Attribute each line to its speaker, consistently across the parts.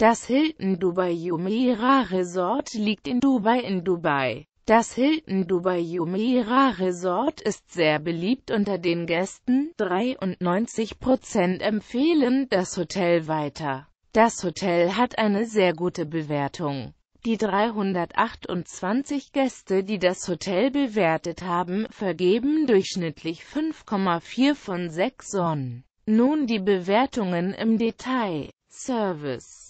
Speaker 1: Das Hilton Dubai Jumeirah Resort liegt in Dubai in Dubai. Das Hilton Dubai Jumeirah Resort ist sehr beliebt unter den Gästen, 93% empfehlen das Hotel weiter. Das Hotel hat eine sehr gute Bewertung. Die 328 Gäste, die das Hotel bewertet haben, vergeben durchschnittlich 5,4 von 6 Sonnen. Nun die Bewertungen im Detail. Service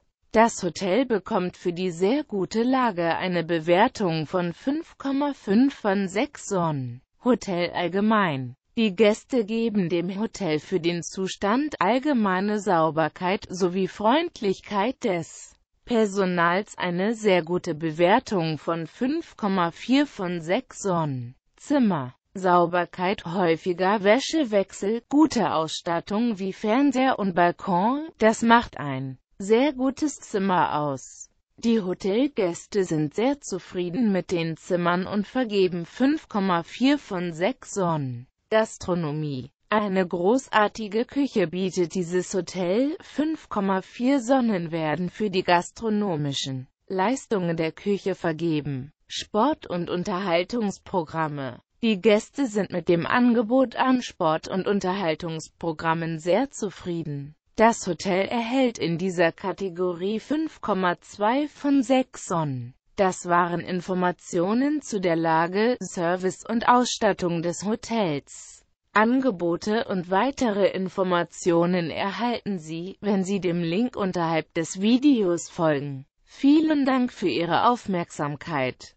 Speaker 1: Das Hotel bekommt für die sehr gute Lage eine Bewertung von 5,5 von 6 Sonnen. Hotel allgemein. Die Gäste geben dem Hotel für den Zustand allgemeine Sauberkeit sowie Freundlichkeit des Personals eine sehr gute Bewertung von 5,4 von 6 Sonnen. Zimmer, Sauberkeit, häufiger Wäschewechsel, gute Ausstattung wie Fernseher und Balkon, das macht ein sehr gutes Zimmer aus. Die Hotelgäste sind sehr zufrieden mit den Zimmern und vergeben 5,4 von 6 Sonnen. Gastronomie eine großartige Küche bietet dieses Hotel, 5,4 Sonnen werden für die gastronomischen Leistungen der Küche vergeben. Sport- und Unterhaltungsprogramme Die Gäste sind mit dem Angebot an Sport- und Unterhaltungsprogrammen sehr zufrieden. Das Hotel erhält in dieser Kategorie 5,2 von 6 Sonnen. Das waren Informationen zu der Lage, Service und Ausstattung des Hotels. Angebote und weitere Informationen erhalten Sie, wenn Sie dem Link unterhalb des Videos folgen. Vielen Dank für Ihre Aufmerksamkeit.